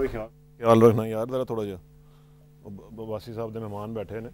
भी ख्याल ख्याल रखना यार जरा थोड़ा जहा बसी साहब के मेहमान बैठे ने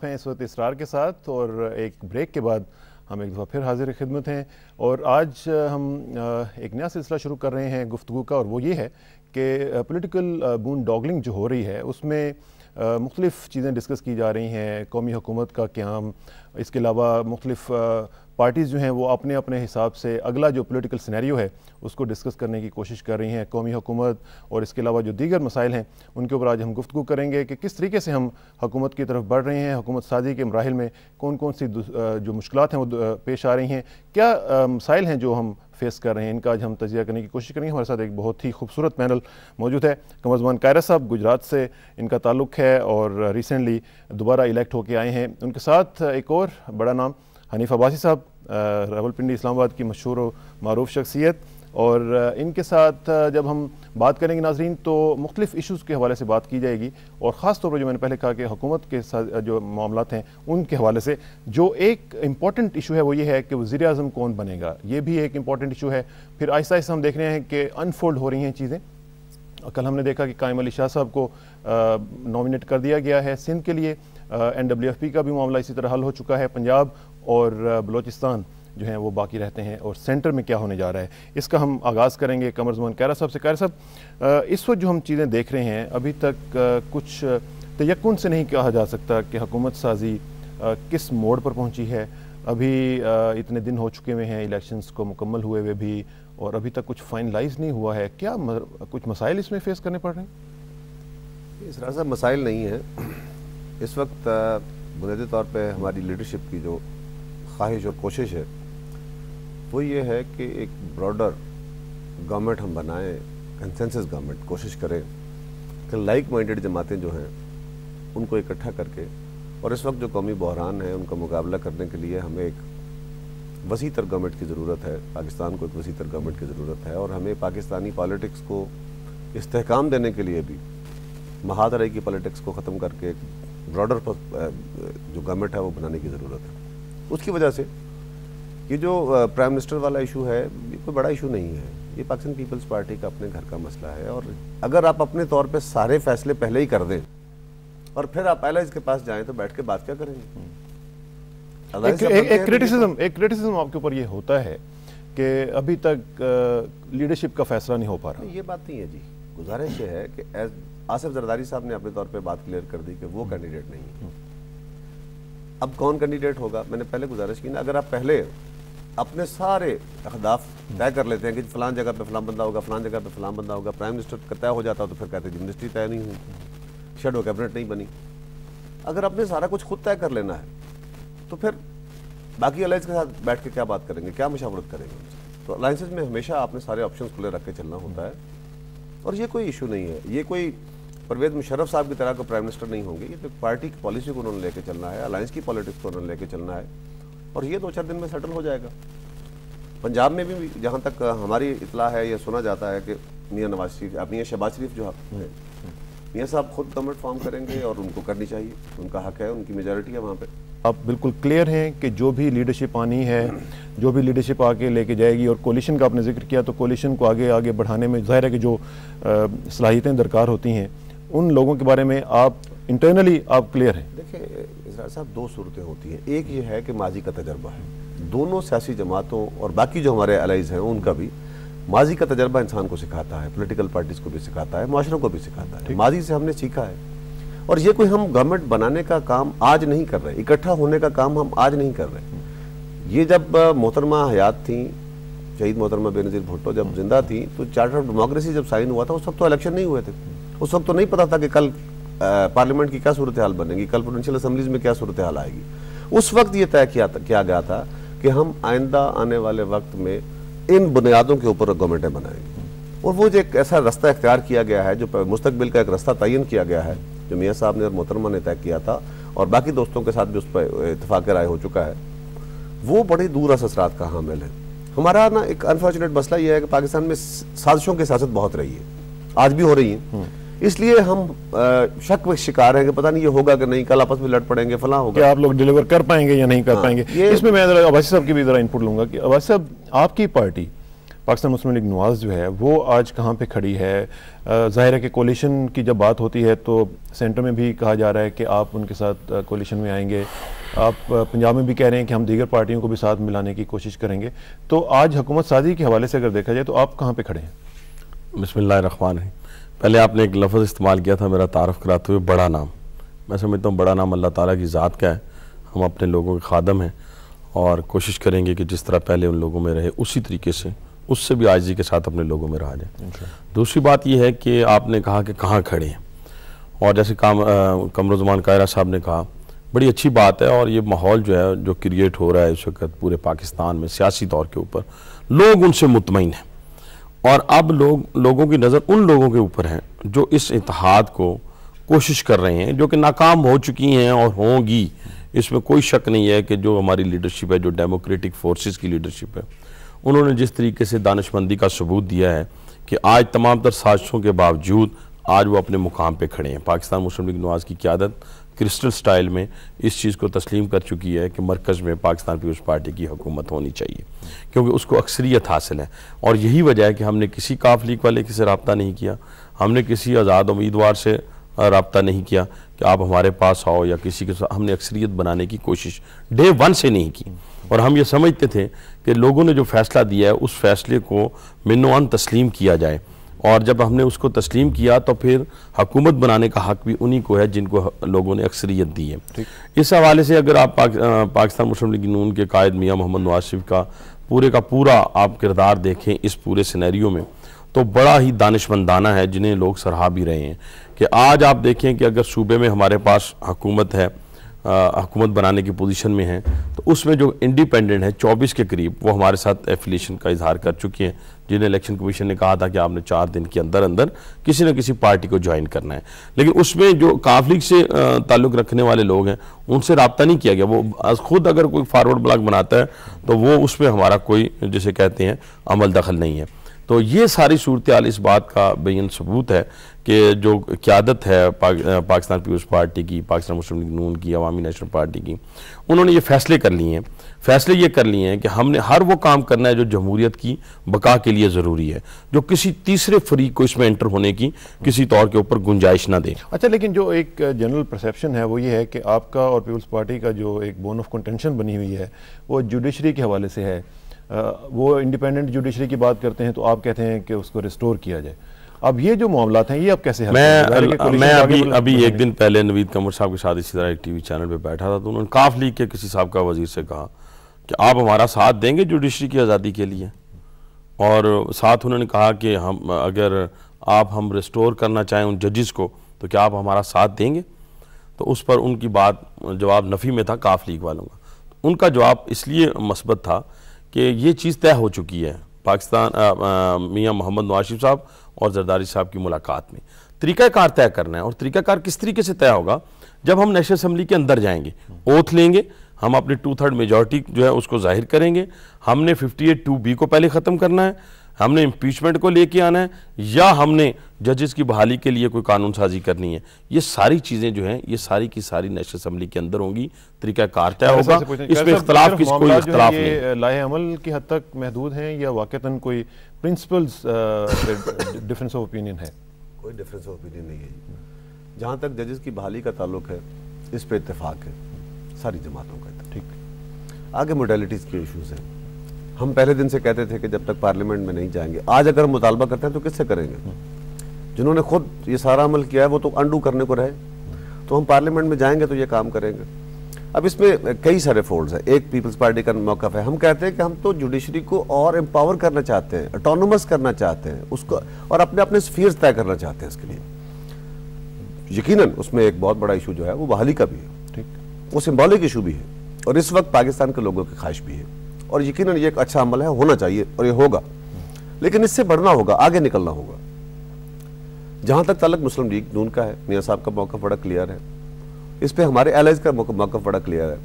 आप हैं इस वक्त इसरार के साथ और एक ब्रेक के बाद हम एक दफ़ा फिर हाजिर खिदमत हैं और आज हम एक नया सिलसिला शुरू कर रहे हैं गुफ्तु का और वो ये है कि पोलिटिकल बून डॉगलिंग जो हो रही है उसमें मुख्तलिफ़ चीज़ें डिस्कस की जा रही हैं कौमी हुकूमत का क्याम इसके अलावा मुख्तलिफ़ पार्टीज़ जो हैं वो अपने अपने हिसाब से अगला जो पोलिटिकल सिनेरियो है उसको डिस्कस करने की कोशिश कर रही हैं कौमी हुकूमत और इसके अलावा जो दीगर मसाइल हैं उनके ऊपर आज हम गुफ्तु करेंगे कि किस तरीके से हम हकूमत की तरफ बढ़ रहे हैं हकूमत साजी के मराहल में कौन कौन सी जो मुश्किल हैं वो पेश आ रही हैं क्या मसाइल हैं जो हम फेस कर रहे हैं इनका आज हम तजिया करने की कोशिश करेंगे हमारे साथ एक बहुत ही खूबसूरत पैनल मौजूद है कमरजमान कायरा साहब गुजरात से इनका ताल्लुक है और रिसेंटली दोबारा इलेक्ट होके आए हैं उनके साथ एक और बड़ा नाम हनीफ अब्बासी साहब रावलपिंडी इस्लामाबाद की मशहूर मरूफ शख्सियत और इनके साथ जब हम बात करेंगे नाजरीन तो मुख्तलिफ़ इशूज़ के हवाले से बात की जाएगी और ख़ास तौर पर जो मैंने पहले कहा कि हुकूमत के साथ जो मामला हैं उनके हवाले से जो एक इम्पॉर्टेंट इशू है वो ये है कि वज़ी अजम कौन बनेगा ये भी एक इम्पॉर्टेंट इशू है फिर आहिस्ता आहिस्ता हम देख रहे हैं कि अनफोल्ड हो रही हैं चीज़ें कल हमने देखा कि कायम अली शाह साहब को नॉमिनेट कर दिया गया है सिंध के लिए एन डब्ल्यू एफ पी का भी मामला इसी तरह हल हो चुका है पंजाब और बलोचिस्तान जो हैं वो बाकी रहते हैं और सेंटर में क्या होने जा रहा है इसका हम आगाज़ करेंगे जमान कैरा साहब से कैरा साहब इस वक्त जो हम चीज़ें देख रहे हैं अभी तक कुछ तयन से नहीं कहा जा सकता कि हकूमत साजी किस मोड़ पर पहुंची है अभी इतने दिन हो चुके हुए हैं इलेक्शंस को मुकम्मल हुए हुए भी और अभी तक कुछ फाइनलाइज नहीं हुआ है क्या मर, कुछ मसाइल इसमें फेस करने पड़ रहे हैं इस मसाइल नहीं है इस वक्त बुनियादी तौर पर हमारी लीडरशिप की जो ख्वाहिश और कोशिश है वो ये है कि एक ब्रॉडर गवर्नमेंट हम बनाएं कंसेंसस गवर्नमेंट कोशिश करें कि लाइक माइंडेड जमातें जो हैं उनको इकट्ठा करके और इस वक्त जो कौमी बहरान है उनका मुकाबला करने के लिए हमें एक वसी तर गवर्नमेंट की ज़रूरत है पाकिस्तान को एक वसी तर गवर्नमेंट की ज़रूरत है और हमें पाकिस्तानी पॉलिटिक्स को इस्तेकाम देने के लिए भी महादराई की पॉलिटिक्स को ख़त्म करके एक ब्रॉडर जो गवर्नमेंट है वो बनाने की ज़रूरत है उसकी वजह से ये जो प्राइम मिनिस्टर वाला इशू है ये कोई बड़ा इशू नहीं है ये पाकिस्तान पीपल्स पार्टी का अपने घर का मसला है और अगर आप अपने तौर पे सारे फैसले पहले ही कर दें और फिर आप पहले इसके पास जाएं तो बैठ के बात क्या करेंगे हम्म। एक, क्रिटिसिज्म एक मतलब क्रिटिसिज्म आपके ऊपर ये होता है कि अभी तक लीडरशिप का फैसला नहीं हो पा रहा ये बात नहीं है जी गुजारिश ये है कि आसिफ जरदारी साहब ने अपने तौर पर बात क्लियर कर दी कि वो कैंडिडेट हम्म। नहीं है हम्म। अब कौन कैंडिडेट होगा मैंने पहले गुजारिश की ना अगर आप पहले अपने सारे अहदाफ तय कर लेते हैं कि फलान जगह पे फलान बंदा होगा फलान जगह पे फलान बंदा होगा प्राइम मिनिस्टर का तय हो जाता हो तो फिर कहते जी मिनिस्ट्री तय नहीं हुई शेडो कैबिनेट नहीं बनी अगर आपने सारा कुछ खुद तय कर लेना है तो फिर बाकी अलायंस के साथ बैठ के क्या बात करेंगे क्या मशावरत करेंगे तो अलायंसेज में हमेशा आपने सारे ऑप्शन खुले रख के चलना होता है और ये कोई इशू नहीं है ये कोई परवेज मुशर्रफ साहब की तरह को प्राइम मिनिस्टर नहीं होंगे ये तो पार्टी की पॉलिसी को उन्होंने लेके चलना है अलायंस की पॉलिटिक्स को उन्होंने लेके चलना है और ये दो चार दिन में सेटल हो जाएगा पंजाब में भी जहाँ तक हमारी इतला है यह सुना जाता है कि मियाँ नवाज शरीफ मियाँ शहबाज शरीफ जो है मियाँ साहब खुद गवर्नमेंट फॉर्म करेंगे और उनको करनी चाहिए उनका हक है उनकी मेजोरिटी है वहाँ पर आप बिल्कुल क्लियर हैं कि जो भी लीडरशिप आनी है जो भी लीडरशिप आके लेके जाएगी और कोलिशन का आपने जिक्र किया तो कोलिशन को आगे आगे बढ़ाने में जाहिर है कि जो सलाहियतें दरकार होती हैं उन लोगों के बारे में आप इंटरनली आप क्लियर हैं देखिए इसराइल साहब दो सूरतें होती हैं एक ये है कि माजी का तजर्बा है दोनों सियासी जमातों और बाकी जो हमारे अलाइज हैं उनका भी माजी का तजर्बा इंसान को सिखाता है पोलिटिकल पार्टीज़ को भी सिखाता है माशरों को भी सिखाता है माजी से हमने सीखा है और ये कोई हम गवर्नमेंट बनाने का काम आज नहीं कर रहे इकट्ठा होने का काम हम आज नहीं कर रहे ये जब मोहतरमा हयात थी शहीद मोहतरमा बेनज़ीर भुट्टो जब जिंदा थी तो चार्टर ऑफ डेमोक्रेसी जब साइन हुआ था उस वक्त तो इलेक्शन नहीं हुए थे उस वक्त तो नहीं पता था कि कल पार्लियामेंट की क्या सूरत हाल बनेगी कल प्रोविंशियल असम्बलीज में क्या सूरत हाल आएगी उस वक्त ये तय किया किया गया था कि हम आइंदा आने वाले वक्त में इन बुनियादों के ऊपर गवर्नमेंटें बनाएंगी और वो जो एक ऐसा रास्ता इख्तियार किया गया है जो मुस्तबिल का एक रास्ता तयन किया गया है जो मियाँ साहब ने और मोहतरमा ने तय किया था और बाकी दोस्तों के साथ भी उस पर इतफाक़ राय हो चुका है वो बड़े दूर असरात का हामिल है हमारा ना एक अनफॉर्चुनेट मसला यह है कि पाकिस्तान में साजिशों की सियासत बहुत रही है आज भी हो रही है हम्म। इसलिए हम शक में शिकार हैं कि पता नहीं ये होगा कि नहीं कल आपस में लड़ पड़ेंगे फला होगा आप लोग डिलीवर कर पाएंगे या नहीं कर हाँ, पाएंगे इसमें मैं अवासी साहब की भी ज़रा इनपुट लूँगा कि अवासी साहब आपकी party Pakistan Muslim League Nawaz जो है वो आज कहाँ पे खड़ी है ज़ाहिर है कि कोलिशन की जब बात होती है तो सेंटर में भी कहा जा रहा है कि आप उनके साथ कोलिशन में आएंगे आप पंजाब में भी कह रहे हैं कि हम दीगर पार्टियों को भी साथ मिलाने की कोशिश करेंगे तो आज हुकूमत साजी के हवाले से अगर देखा जाए तो आप कहाँ पर खड़े हैं बसमिल्ल है पहले आपने एक लफ्ज़ इस्तेमाल किया था मेरा तारफ़ कराते हुए बड़ा नाम मैं समझता हूँ बड़ा नाम अल्लाह ताला की ज़ात का है हम अपने लोगों के खादम हैं और कोशिश करेंगे कि जिस तरह पहले उन लोगों में रहे उसी तरीके से उससे भी आजी के साथ अपने लोगों में रहा जाए अच्छा। दूसरी बात यह है कि आपने कहा कि कहाँ खड़े हैं और जैसे काम कमरुजमान कायरा साहब ने कहा बड़ी अच्छी बात है और ये माहौल जो है जो क्रिएट हो रहा है इस वक्त पूरे पाकिस्तान में सियासी तौर के ऊपर लोग उनसे मुतमिन हैं और अब लोग लोगों की नज़र उन लोगों के ऊपर है जो इस इतिहाद को कोशिश कर रहे हैं जो कि नाकाम हो चुकी हैं और होंगी इसमें कोई शक नहीं है कि जो हमारी लीडरशिप है जो डेमोक्रेटिक फोर्सेस की लीडरशिप है उन्होंने जिस तरीके से दानशमंदी का सबूत दिया है कि आज तमाम तर साजिशों के बावजूद आज वो अपने मुकाम पे खड़े हैं पाकिस्तान मुस्लिम लीग नवाज़ की क्यादत क्रिस्टल स्टाइल में इस चीज़ को तस्लीम कर चुकी है कि मरकज़ में पाकिस्तान पीपल्स पार्टी की हुकूमत होनी चाहिए क्योंकि उसको अक्सरियत हासिल है और यही वजह है कि हमने किसी काफ लीग वाले से रबता नहीं किया हमने किसी आज़ाद उम्मीदवार से रबता नहीं किया कि आप हमारे पास आओ या किसी के साथ हमने अक्सरियत बनाने की कोशिश डे वन से नहीं की और हम ये समझते थे कि लोगों ने जो फैसला दिया है उस फैसले को मिनवान तस्लीम किया जाए और जब हमने उसको तस्लीम किया तो फिर हकूमत बनाने का हक भी उन्हीं को है जिनको लोगों ने अक्सरियत दी है इस हवाले से अगर आप पाक, पाकिस्तान मुस्लिम लीग नून के कायद मियाँ मोहम्मद नवाज शरीफ का पूरे का पूरा आप किरदार देखें इस पूरे सिनेरियो में तो बड़ा ही दानशमंदाना है जिन्हें लोग सराहा भी रहे हैं कि आज आप देखें कि अगर सूबे में हमारे पास हकूमत है हकूमत बनाने की पोजीशन में है तो उसमें जो इंडिपेंडेंट है 24 के करीब वो हमारे साथ एफिलेशन का इजहार कर चुके हैं जिन्हें इलेक्शन कमीशन ने कहा था कि आपने चार दिन के अंदर अंदर किसी न किसी पार्टी को ज्वाइन करना है लेकिन उसमें जो काफ लीग से ताल्लुक़ रखने वाले लोग हैं उनसे रबता नहीं किया गया वो खुद अगर कोई फारवर्ड ब्लॉक बनाता है तो वो उसमें हमारा कोई जिसे कहते हैं अमल दखल नहीं है तो ये सारी सूरत इस बात का बेन सबूत है कि जो क्यादत है पाक, पाकिस्तान पीपल्स पार्टी की पाकिस्तान मुस्लिम लीग नून की अवामी नेशनल पार्टी की उन्होंने ये फैसले कर लिए हैं फैसले ये कर लिए हैं कि हमने हर वो काम करना है जो जमहूरीत की बका के लिए ज़रूरी है जो किसी तीसरे फरीक को इसमें एंटर होने की किसी तौर के ऊपर गुंजाइश ना दे अच्छा लेकिन जो एक जनरल परसेप्शन है वो ये है कि आपका और पीपल्स पार्टी का जो एक बोन ऑफ कंटेंशन बनी हुई है वो जुडिशरी के हवाले से है वो इंडिपेंडेंट जुडिशरी की बात करते हैं तो आप कहते हैं कि उसको रिस्टोर किया जाए अब ये जो मामला हैं ये अब कैसे हल मैं मैं अभी अभी एक दिन पहले नवीद कमर साहब के साथ इसी तरह एक टीवी चैनल पे बैठा था तो उन्होंने काफ लीग के किसी साहब का वजीर से कहा कि आप हमारा साथ देंगे जुडिशरी की आज़ादी के लिए और साथ उन्होंने कहा कि हम अगर आप हम रिस्टोर करना चाहें उन जजिस को तो क्या आप हमारा साथ देंगे तो उस पर उनकी बात जवाब नफ़ी में था काफ लीग वालों का उनका जवाब इसलिए मस्बत था कि ये चीज़ तय हो चुकी है पाकिस्तान मियाँ मोहम्मद नवाज शरीफ साहब और जरदारी साहब की मुलाकात में तरीक़ाकार तय करना है और तरीक़ाकार किस तरीके से तय होगा जब हम नेशनल असम्बली के अंदर जाएंगे ओथ लेंगे हम अपनी टू थर्ड मेजॉरिटी जो है उसको जाहिर करेंगे हमने फिफ्टी एट टू बी को पहले ख़त्म करना है हमने इम्पीचमेंट को लेके आना है या हमने जजेस की बहाली के लिए कोई कानून साजी करनी है ये सारी चीज़ें जो हैं ये सारी की सारी नेशनल असम्बली के अंदर होंगी तरीका कार तय होगा इसमें इख्तलाफ किस कोई इख्तलाफ नहीं लाए अमल की हद तक महदूद हैं या वाकता कोई प्रिंसिपल्स डिफरेंस ऑफ ओपिनियन है कोई डिफरेंस ऑफ ओपिनियन नहीं है जहाँ तक जजेस की बहाली का ताल्लुक है इस पर इतफाक़ है सारी जमातों का ठीक आगे मोडेलिटीज़ के इशूज़ हैं हम पहले दिन से कहते थे कि जब तक पार्लियामेंट में नहीं जाएंगे आज अगर हम मुतालबा करते हैं तो किससे करेंगे जिन्होंने खुद ये सारा अमल किया है वो तो अंडू करने को रहे तो हम पार्लियामेंट में जाएंगे तो ये काम करेंगे अब इसमें कई सारे फोल्ड्स हैं एक पीपल्स पार्टी का मौका है हम कहते हैं कि हम तो जुडिशरी को और एम्पावर करना चाहते हैं अटोनमस करना चाहते हैं उसको और अपने अपने स्फीयर तय करना चाहते हैं इसके लिए यकीनन उसमें एक बहुत बड़ा इशू जो है वो बहाली का भी है ठीक वो सिम्बॉलिक इशू भी है और इस वक्त पाकिस्तान के लोगों की ख्वाहिश भी है और यकीन ये एक अच्छा अमल है होना चाहिए और ये होगा लेकिन इससे बढ़ना होगा आगे निकलना होगा जहाँ तक तलक मुस्लिम लीग नून का है मियाँ साहब का मौका बड़ा क्लियर है इस पर हमारे एल का मौका बड़ा क्लियर है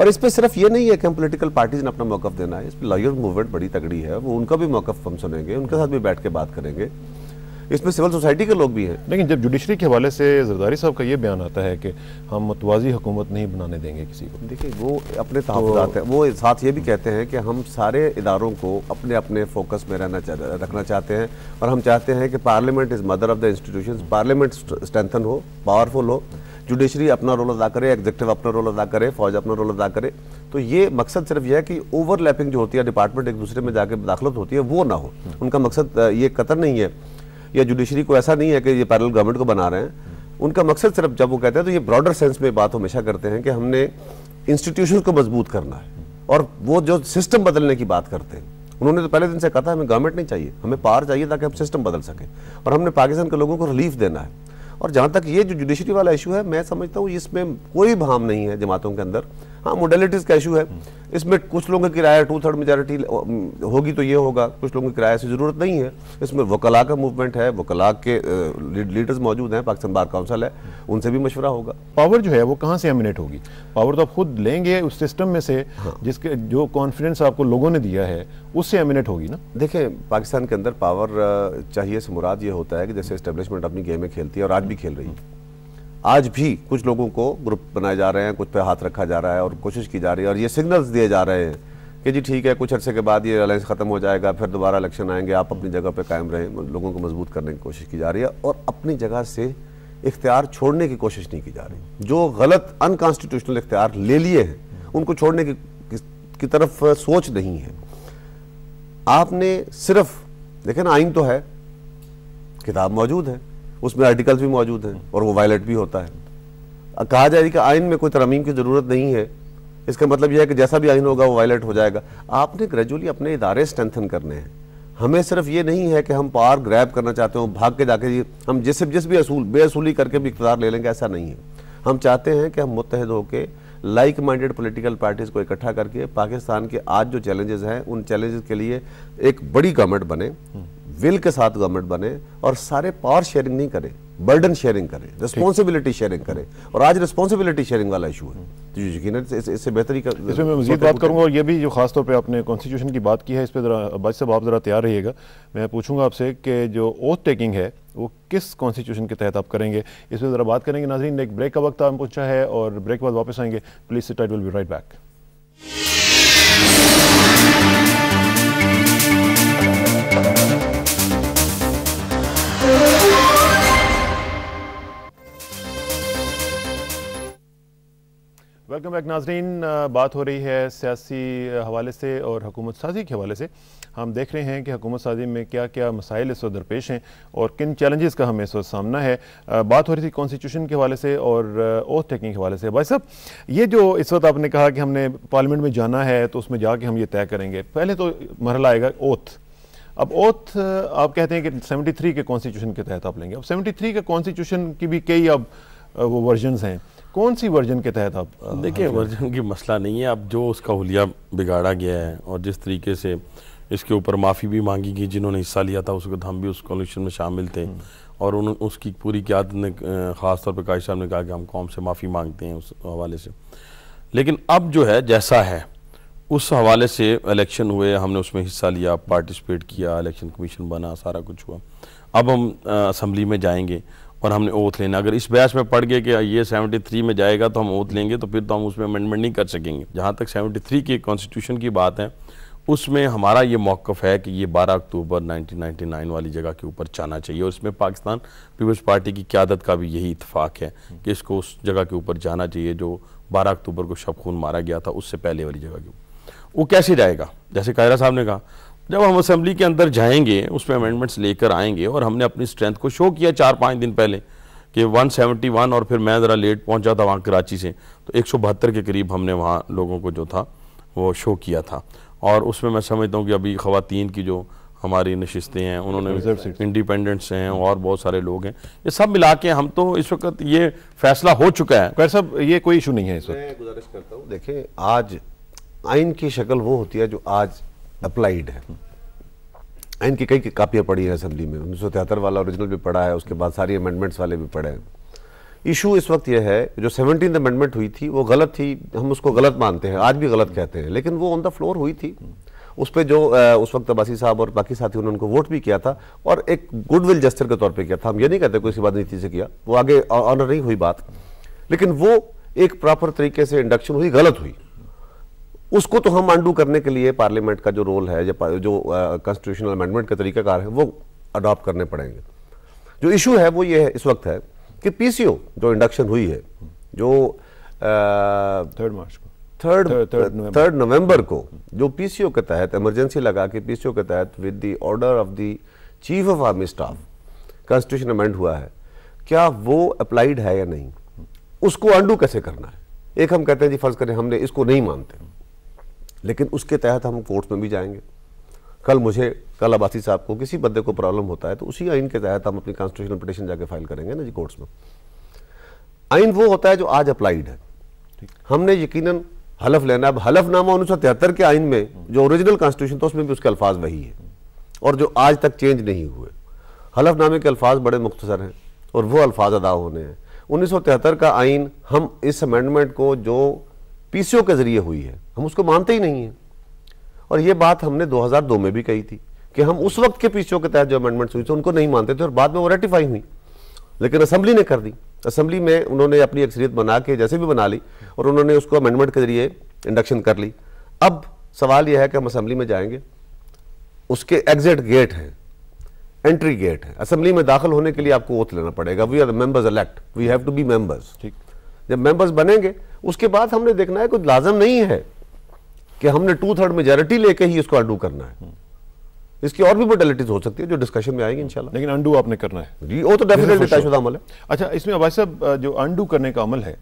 और इस पर सिर्फ ये नहीं है कि हम पोलिटिकल पार्टीज ने अपना मौका देना है इस पर लॉयर मूवमेंट बड़ी तगड़ी है वो उनका भी मौका हम सुनेंगे उनके साथ भी बैठ के बात करेंगे इसमें सिविल सोसाइटी के लोग भी हैं लेकिन जब जुडिशरी के हवाले से जरदारी साहब का ये बयान आता है कि हम मतवाजी हुकूमत नहीं बनाने देंगे किसी को देखिए वो अपने तो, हैं वो साथ ये भी कहते हैं कि हम सारे इदारों को अपने अपने फोकस में रहना चाह रखना चाहते हैं और हम चाहते हैं कि parliament is mother of the institution hmm. Parliament strengthen हो पावरफुल हो जुडिशरी अपना रोल अदा करे एग्जेक्टिव अपना रोल अदा करे फौज अपना रोल अदा करे तो ये मकसद सिर्फ यह है कि ओवरलैपिंग जो होती है डिपार्टमेंट एक दूसरे में जाकर दाखिलत होती है वो ना हो हम्म। उनका मकसद ये कतर नहीं है या जुडिशरी को ऐसा नहीं है कि ये पैरल गवर्नमेंट को बना रहे हैं उनका मकसद सिर्फ जब वो कहते हैं तो ये ब्रॉडर सेंस में बात हमेशा करते हैं कि हमने इंस्टीट्यूशन को मजबूत करना है और वो जो सिस्टम बदलने की बात करते हैं उन्होंने तो पहले दिन से कहा था हमें गवर्नमेंट नहीं चाहिए हमें पार चाहिए ताकि हम सिस्टम बदल सकें और हमने पाकिस्तान के लोगों को रिलीफ देना है और जहाँ तक ये जो जुडिशरी वाला इशू है मैं समझता हूँ इसमें कोई भाव नहीं है जमातों के अंदर हाँ मोडेलिटीज का इशू है इसमें कुछ लोगों का किराया टू थर्ड मेजोरिटी होगी तो ये होगा कुछ लोगों के किराया से ज़रूरत नहीं है इसमें वकला का मूवमेंट है वकला के लीडर्स मौजूद हैं पाकिस्तान बार काउंसिल है उनसे भी मशवरा होगा पावर जो है वो कहाँ से एमिनेट होगी पावर तो आप खुद लेंगे उस सिस्टम में से हाँ। जिसके जो कॉन्फिडेंस आपको लोगों ने दिया है उससे एमिनेट होगी ना देखिए पाकिस्तान के अंदर पावर चाहिए से मुराद ये होता है कि जैसे इस्टेब्लिशमेंट अपनी गेमें खेलती है और आज भी खेल रही है आज भी कुछ लोगों को ग्रुप बनाए जा रहे हैं कुछ पे हाथ रखा जा रहा है और कोशिश की जा रही है और ये सिग्नल्स दिए जा रहे हैं कि जी ठीक है कुछ अरसे के बाद ये अलायंस ख़त्म हो जाएगा फिर दोबारा इलेक्शन आएंगे आप अपनी जगह पर कायम रहें लोगों को मजबूत करने की कोशिश की जा रही है और अपनी जगह से इख्तियार छोड़ने की कोशिश नहीं की जा रही जो गलत अनकॉन्स्टिट्यूशनल इख्तियार ले लिए हैं उनको छोड़ने की, की, की तरफ सोच नहीं है आपने सिर्फ देखें ना आइन तो है किताब मौजूद है उसमें आर्टिकल्स भी मौजूद हैं और वो वायलेट भी होता है कहा जाए कि आइन में कोई तरमीम की ज़रूरत नहीं है इसका मतलब यह है कि जैसा भी आइन होगा वो वायलेट हो जाएगा आपने ग्रेजुअली अपने इदारे स्ट्रेंथन करने हैं हमें सिर्फ ये नहीं है कि हम पार ग्रैब करना चाहते हो भाग के जाके हम जिस जिस भी असूल बेअसूली करके भी इकतदार ले लेंगे ऐसा नहीं है हम चाहते हैं कि हम मुतहद होकर लाइक माइंडेड पोलिटिकल पार्टीज़ को इकट्ठा करके पाकिस्तान के आज जो चैलेंजेस हैं उन चैलेंजेस के लिए एक बड़ी गवर्नमेंट बने विल के साथ गवर्नमेंट बने और सारे पावर शेयरिंग नहीं करें बर्डन शेयरिंग करें रिस्पॉन्सिबिलिटी शेयरिंग करें और आज रिस्पॉन्सिबिलिटी शेयरिंग वाला इशू है तो यकीन इससे बेहतरी का इसमें मैं मजीद बात करूँगा और ये भी जो खासतौर पर आपने कॉन्स्टिट्यूशन की बात की है इस पर जरा अब्बास आप ज़रा तैयार रहिएगा मैं पूछूंगा आपसे कि जो ओथ टेकिंग है वो किस कॉन्स्टिट्यूशन के तहत आप करेंगे इस पर ज़रा बात करेंगे नाजरीन एक ब्रेक का वक्त आपने पूछा है और ब्रेक के बाद वापस आएंगे please it will be right back welcome back नाजरीन बात हो रही है सियासी हवाले से और हुकूमत साजी के हवाले से हम देख रहे हैं कि हुकूमत साजी में क्या क्या मसाइल इस वक्त दरपेश हैं और किन चैलेंजेस का हमें इस वक्त सामना है बात हो रही थी कॉन्स्टिट्यूशन के हवाले से और ओथ टेकिंग के हवाले से भाई साहब ये जो इस वक्त आपने कहा कि हमने पार्लियामेंट में जाना है तो उसमें जाके हम ये तय करेंगे पहले तो मरला आएगा ओथ अब ओथ आप कहते हैं कि थ्री के कॉन्स्टिट्यूशन के तहत आप लेंगे अब थ्री के कॉन्स्टिट्यूशन की भी कई अब वो वर्जनस हैं कौन सी वर्जन के तहत आप देखिए वर्जन की मसला नहीं है अब जो उसका हुलिया बिगाड़ा गया है और जिस तरीके से इसके ऊपर माफ़ी भी मांगी गई जिन्होंने हिस्सा लिया था उसको तो हम भी उस कॉलेक्शन में शामिल थे हम्म। और उन उसकी पूरी क्यादत ने ख़ासतौर पर काश साहब ने कहा कि हम कौम से माफ़ी मांगते हैं उस हवाले से लेकिन अब जो है जैसा है उस हवाले से इलेक्शन हुए हमने उसमें हिस्सा लिया पार्टिसिपेट किया इलेक्शन कमीशन बना सारा कुछ हुआ अब हम असम्बली में जाएंगे और हमने ओथ लेना अगर इस बहस में पढ़ गए कि ये 73 में जाएगा तो हम ओथ लेंगे तो फिर तो हम उसमें अमेंडमेंट नहीं कर सकेंगे जहाँ तक 73 के कॉन्स्टिट्यूशन की बात है उसमें हमारा ये मौक़ है कि ये 12 अक्टूबर 1999 वाली जगह के ऊपर जाना चाहिए और इसमें पाकिस्तान पीपल्स पार्टी की क्यादत का भी यही इतफाक़ है कि इसको उस जगह के ऊपर जाना चाहिए जो बारह अक्टूबर को शब खून मारा गया था उससे पहले वाली जगह के ऊपर वो कैसे जाएगा जैसे कायरा साहब ने कहा जब हम असेंबली के अंदर जाएंगे उसमें अमेंडमेंट्स लेकर आएंगे और हमने अपनी स्ट्रेंथ को शो किया चार पाँच दिन पहले कि 171 और फिर मैं ज़रा लेट पहुंचा था वहाँ कराची से तो एक के करीब हमने वहाँ लोगों को जो था वो शो किया था और उसमें मैं समझता हूँ कि अभी ख़वान की जो हमारी नशस्तें हैं उन्होंने इंडिपेंडेंट्स हैं और बहुत सारे लोग हैं ये सब मिला के हम तो इस वक्त ये फैसला हो चुका है खैर साहब ये कोई इशू नहीं है इस वक्त गुजारिश करता हूँ देखें आज आइन की शक्ल वो होती है जो आज अप्लाइड है hmm. इनकी कई कापियाँ पड़ी हैं असम्बली में उन्नीस सौ तिहत्तर वाला ओरिजिनल भी पड़ा है उसके बाद सारी अमेंडमेंट्स वाले भी पड़े हैं इशू इस वक्त यह है जो सेवनटीन अमेंडमेंट हुई थी वो गलत थी हम उसको गलत मानते हैं आज भी गलत कहते हैं लेकिन वो ऑन द फ्लोर हुई थी उस पर जो आ, उस वक्त अबासी साहब और बाकी साथियों ने उनको वोट भी किया था और एक गुडविल जस्टर के तौर पे किया था हम ये नहीं कहते कोई बात नीति से किया वो आगे ऑनर नहीं हुई बात लेकिन वो एक प्रॉपर तरीके से इंडक्शन हुई गलत हुई उसको तो हम अंडू करने के लिए पार्लियामेंट का जो रोल है या जो कॉन्स्टिट्यूशनल अमेंडमेंट का तरीकाकार है वो अडॉप्ट करने पड़ेंगे जो इशू है वो ये है इस वक्त है कि पीसीओ जो इंडक्शन हुई है जो थर्ड मार्च को थर्ड थर्ड नवंबर को जो पीसीओ के तहत इमरजेंसी लगा के पीसीओ के तहत with the order of the chief of army staff constitution amend हुआ है क्या वो अप्लाइड है या नहीं उसको अंडू कैसे करना है एक हम कहते हैं जी फर्ज करें हमने इसको नहीं मानते लेकिन उसके तहत हम कोर्ट में भी जाएंगे कल मुझे कल अबासी साहब को किसी बंदे को प्रॉब्लम होता है तो उसी आइन के तहत हम अपनी कॉन्स्टिट्यूशनल पिटिशन जाके फाइल करेंगे ना जी कोर्ट्स में आइन वो होता है जो आज अप्लाइड है हमने यकीनन हलफ लेना अब हलफनामा उन्नीस सौ तिहत्तर के आइन में जो ओरिजिनल कॉन्स्टिट्यूशन था उसमें भी उसके अल्फाज वही है और जो आज तक चेंज नहीं हुए हलफनामे के अल्फाज बड़े मुख्तसर हैं और वो अल्फाज अदा होने हैं उन्नीस सौ तिहत्तर का आइन हम इस अमेंडमेंट को जो पी सी ओ के ज़रिए हुई है हम उसको मानते ही नहीं हैं और ये बात हमने 2002 में भी कही थी कि हम उस वक्त के पीछे के तहत जो अमेंडमेंट्स हुई थी उनको नहीं मानते थे और बाद में वो रेटिफाई हुई लेकिन असम्बली ने कर दी असम्बली में उन्होंने अपनी अक्सरियत बना के जैसे भी बना ली और उन्होंने उसको अमेंडमेंट के जरिए इंडक्शन कर ली अब सवाल यह है कि हम असम्बली में जाएंगे उसके एग्जिट गेट हैं एंट्री गेट है असेंबली में दाखिल होने के लिए आपको वोट लेना पड़ेगा we are members elect we have to be members ठीक जब मेंबर्स बनेंगे उसके बाद हमने देखना है कुछ लाजम नहीं है कि हमने टू थर्ड मेजोरिटी लेके ही इसको अंडू करना है इसकी और भी मोडलिटीज हो सकती है जो डिस्कशन में आएगी इंशाल्लाह लेकिन अंडू आपने करना है जी वो तो डेफिनेटली तयशुदा अमल है अच्छा इसमें अबाई साहब जो अंडू करने का अमल है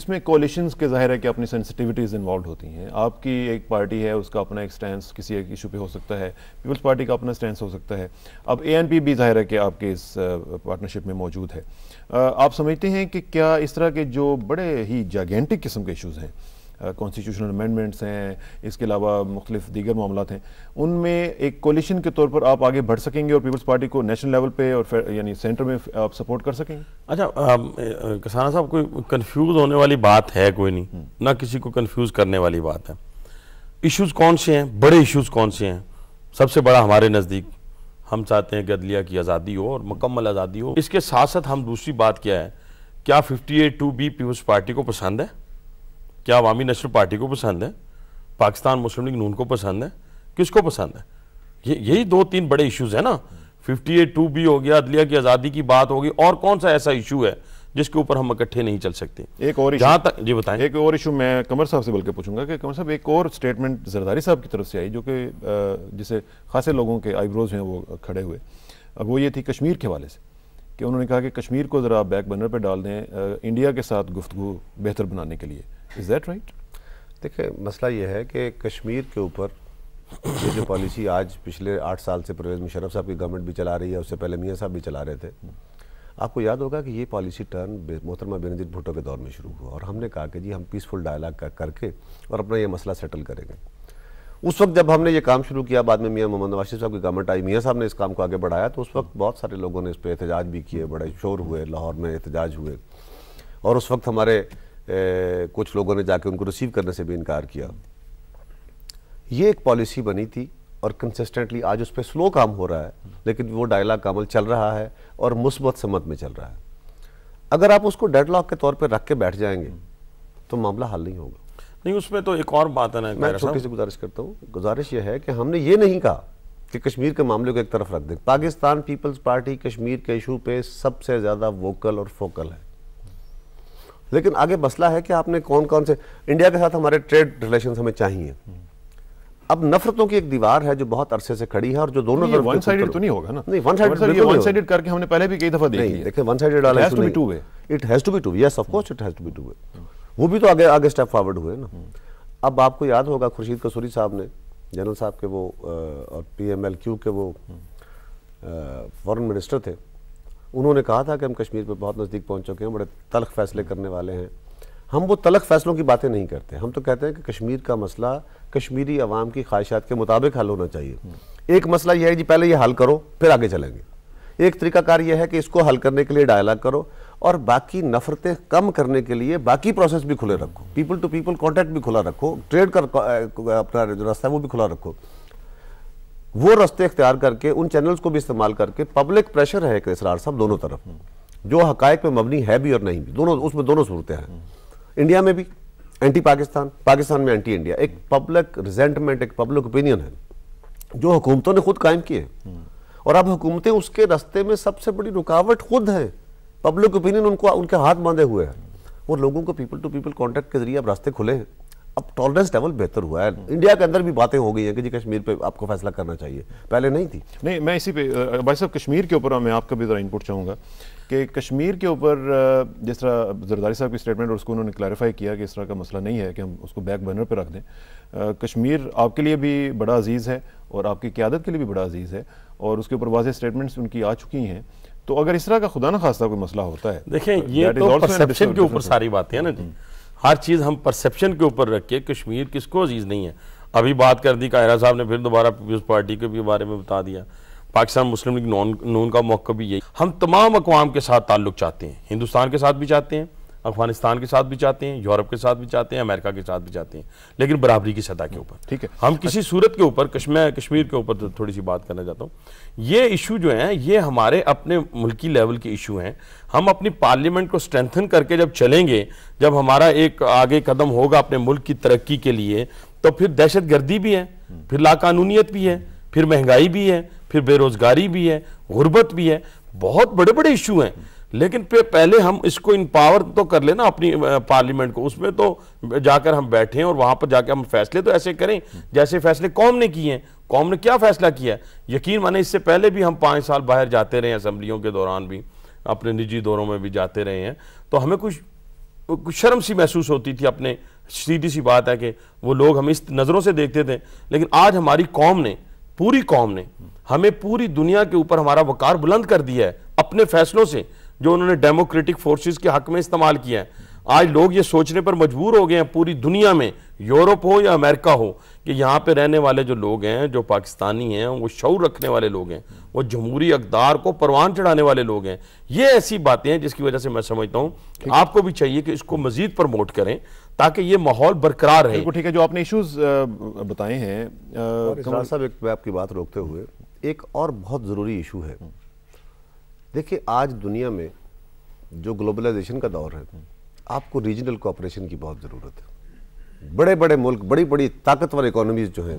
इसमें कोलिशन के ज़ाहिर है कि अपनी सेंसिटिविटीज़ इन्वॉल्व होती हैं आपकी एक पार्टी है उसका अपना एक स्टैंड किसी एक इशू पे हो सकता है पीपल्स पार्टी का अपना स्टैंड हो सकता है अब ए एन पी भी ज़ाहिर है कि आपके इस पार्टनरशिप में मौजूद है आप समझते हैं कि क्या इस तरह के जो बड़े ही जागेंटिक किस्म के इशूज़ हैं कॉन्स्टिट्यूशनल अमेंडमेंट्स हैं इसके अलावा मुख्तलिफ दीगर मामला हैं उनमें एक कोलिशन के तौर पर आप आगे बढ़ सकेंगे और पीपल्स पार्टी को नेशनल लेवल पर और यानी सेंटर में आप सपोर्ट कर सकेंगे अच्छा किसाना साहब कोई कन्फ्यूज़ होने वाली बात है कोई नहीं हम्म। ना किसी को कन्फ्यूज़ करने वाली बात है इशूज़ कौन से हैं बड़े इशूज़ कौन से हैं सबसे बड़ा हमारे नज़दीक हम चाहते हैं कि अदलिया की आज़ादी हो और मुकम्मल आज़ादी हो इसके साथ साथ हम दूसरी बात क्या है क्या fifty eight two B Peoples Party को पसंद है क्या अवामी नेशनल पार्टी को पसंद है पाकिस्तान मुस्लिम लीग नून को पसंद है किसको पसंद है ये यही दो तीन बड़े इश्यूज़ हैं ना फिफ्टी एट टू बी हो गया अदलिया की आज़ादी की बात होगी और कौन सा ऐसा इशू है जिसके ऊपर हम इकट्ठे नहीं चल सकते एक और जहाँ तक जी बताएं एक और इशू मैं कमर साहब से बल्कि पूछूंगा कि कमर साहब एक और स्टेटमेंट जरदारी साहब की तरफ से आई जो कि जिसे खासे लोगों के आईब्रोज हैं वो खड़े हुए अब वो ये थी कश्मीर के हवाले से कि उन्होंने कहा कि कश्मीर को ज़रा बैक बनर पर डाल दें इंडिया के साथ गुफ्तु बेहतर बनाने के लिए इज दैट राइट देखिए मसला ये है कि कश्मीर के ऊपर ये जो पॉलिसी आज पिछले आठ साल से परवेज मुशरफ साहब की गवर्नमेंट भी चला रही है उससे पहले मियाँ साहब भी चला रहे थे आपको याद होगा कि ये पॉलिसी टर्न मोहतरमा बेनजीत भुट्टो के दौर में शुरू हुआ और हमने कहा कि जी हम पीसफुल डायलॉग कर, करके और अपना ये मसला सेटल करेंगे उस वक्त जब हमने ये काम शुरू किया बाद में मियाँ मोहम्मद नवाशिफ साहब की गवर्नमेंट आई मियाँ साहब ने इस काम को आगे बढ़ाया तो उस वक्त बहुत सारे लोगों ने इस पर एहतजाज भी किए बड़े शोर हुए लाहौर में एहतजाज हुए और उस वक्त हमारे कुछ लोगों ने जाके उनको रिसीव करने से भी इनकार किया ये एक पॉलिसी बनी थी और कंसिस्टेंटली आज उस पर स्लो काम हो रहा है लेकिन वो डायलॉग अमल चल रहा है और मुस्बत समत में चल रहा है अगर आप उसको डेडलॉक के तौर पर रख के बैठ जाएंगे तो मामला हल नहीं होगा नहीं उसमें तो एक और बात है ना मैं छोटी सी गुजारिश करता हूँ गुजारिश यह है कि हमने ये नहीं कहा कि कश्मीर के मामले को एक तरफ रख दें पाकिस्तान पीपल्स पार्टी कश्मीर के इशू पे सबसे ज़्यादा वोकल और फोकल है लेकिन आगे मसला है कि आपने कौन कौन से इंडिया के साथ हमारे ट्रेड रिलेशन हमें चाहिए अब नफरतों की एक दीवार है जो बहुत अरसे से खड़ी है और जो दोनों तरफ वन साइडेड तो नहीं होगा ना नहीं वन साइडेड वन साइडेड करके हमने पहले भी कई दफा देखी देखिए वन साइडेड वाला has to be two way it has to be two yes of course it has to be two way वो भी तो आगे आगे स्टेप फॉरवर्ड हुए ना अब आपको याद होगा खुर्शीद कसूरी साहब ने जनरल साहब के वो और पीएमएलक्यू के वो फॉरेन मिनिस्टर थे उन्होंने कहा था कि हम कश्मीर पर बहुत नज़दीक पहुँच चुके हैं बड़े तलख फैसले करने वाले हैं हम वो तलख फैसलों की बातें नहीं करते हम तो कहते हैं कि कश्मीर का मसला कश्मीरी आवाम की ख्वाहिशात के मुताबिक हल होना चाहिए एक मसला यह है कि पहले ये हल करो फिर आगे चलेंगे एक तरीकाकार यह है कि इसको हल करने के लिए डायलॉग करो और बाकी नफरतें कम करने के लिए बाकी प्रोसेस भी खुले रखो पीपल टू पीपल कॉन्टैक्ट भी खुला रखो ट्रेड कर अपना जो रास्ता है वो भी खुला रखो वो रास्ते अख्तियार करके उन चैनल्स को भी इस्तेमाल करके पब्लिक प्रेशर है इसरार साहब दोनों तरफ जो हकायक में मबनी है भी और नहीं भी दोनों उसमें दोनों सूरतें हैं इंडिया में भी एंटी पाकिस्तान पाकिस्तान में एंटी इंडिया एक पब्लिक रिजेंटमेंट एक पब्लिक ओपिनियन है जो हुकूमतों ने खुद कायम किए और अब हुकूमतें उसके रास्ते में सबसे बड़ी रुकावट खुद है पब्लिक ओपिनियन उनको उनके हाथ बांधे हुए हैं और लोगों को पीपल टू पीपल कॉन्टैक्ट के जरिए अब रास्ते खुले हैं अब टॉलरेंस लेवल बेहतर हुआ है इंडिया के अंदर भी बातें हो गई हैं कि जी कश्मीर पे आपको फैसला करना चाहिए पहले नहीं थी नहीं मैं इसी पे भाई साहब कश्मीर के ऊपर मैं आपका भी ज़रा इनपुट चाहूँगा कि कश्मीर के ऊपर जिस तरह जरदारी साहब की स्टेटमेंट और उसको उन्होंने क्लैरिफाई किया कि इस तरह का मसला नहीं है कि हम उसको बैक बैनर पर रख दें कश्मीर आपके लिए भी बड़ा अजीज़ है और आपकी क्यादत के लिए भी बड़ा अजीज़ है और उसके ऊपर वाजह स्टेटमेंट्स उनकी आ चुकी हैं तो अगर इस तरह का खुदा ना खासा कोई मसला होता है देखें ये तो के ऊपर सारी बातें हैं ना जी हम्म। हर चीज़ हम परसेप्शन के ऊपर रख के कश्मीर किसको अजीज़ नहीं है अभी बात कर दी कायरा साहब ने फिर दोबारा पीपल्स पार्टी के भी बारे में बता दिया पाकिस्तान मुस्लिम लीग नून का मौका भी यही हम तमाम अकवाम के साथ ताल्लुक चाहते हैं हिंदुस्तान के साथ भी चाहते हैं अफगानिस्तान के साथ भी चाहते हैं यूरोप के साथ भी चाहते हैं अमेरिका के साथ भी चाहते हैं लेकिन बराबरी की सतह के ऊपर ठीक है हम किसी सूरत के ऊपर कश्मीर कश्मीर के ऊपर तो थोड़ी सी बात करना चाहता हूँ ये इशू जो हैं ये हमारे अपने मुल्की लेवल के इशू हैं हम अपनी पार्लियामेंट को स्ट्रेंथन करके जब चलेंगे जब हमारा एक आगे कदम होगा अपने मुल्क की तरक्की के लिए तो फिर दहशत गर्दी भी है फिर लाकानूनीत भी है फिर महंगाई भी है फिर बेरोज़गारी भी है गुर्बत भी है बहुत बड़े बड़े इशू हैं लेकिन पे पहले हम इसको इम्पावर तो कर लेना अपनी पार्लियामेंट को उसमें तो जाकर हम बैठे और वहां पर जाकर हम फैसले तो ऐसे करें जैसे फैसले कौम ने किए हैं कौम ने क्या फैसला किया यकीन माने इससे पहले भी हम पाँच साल बाहर जाते रहे असम्बलियों के दौरान भी अपने निजी दौरों में भी जाते रहे हैं तो हमें कुछ कुछ शर्म सी महसूस होती थी अपने सीधी सी बात है कि वो लोग हम इस नज़रों से देखते थे लेकिन आज हमारी कौम ने पूरी कौम ने हमें पूरी दुनिया के ऊपर हमारा वकार बुलंद कर दिया है अपने फैसलों से जो उन्होंने डेमोक्रेटिक फोर्सेस के हक में इस्तेमाल किया है आज लोग ये सोचने पर मजबूर हो गए हैं पूरी दुनिया में यूरोप हो या अमेरिका हो कि यहाँ पे रहने वाले जो लोग हैं जो पाकिस्तानी हैं वो शौर रखने वाले लोग हैं वो जमहूरी अकदार को परवान चढ़ाने वाले लोग हैं ये ऐसी बातें हैं जिसकी वजह से मैं समझता हूँ आपको भी चाहिए कि इसको मजीद प्रमोट करें ताकि ये माहौल बरकरार रहे ठीक है जो आपने इशूज़ बताए हैं साहब एक आपकी बात रोकते हुए एक और बहुत ज़रूरी इशू है देखिए आज दुनिया में जो ग्लोबलाइजेशन का दौर है आपको रीजनल कोऑपरेशन की बहुत ज़रूरत है बड़े बड़े मुल्क बड़ी बड़ी ताकतवर इकोनॉमीज जो हैं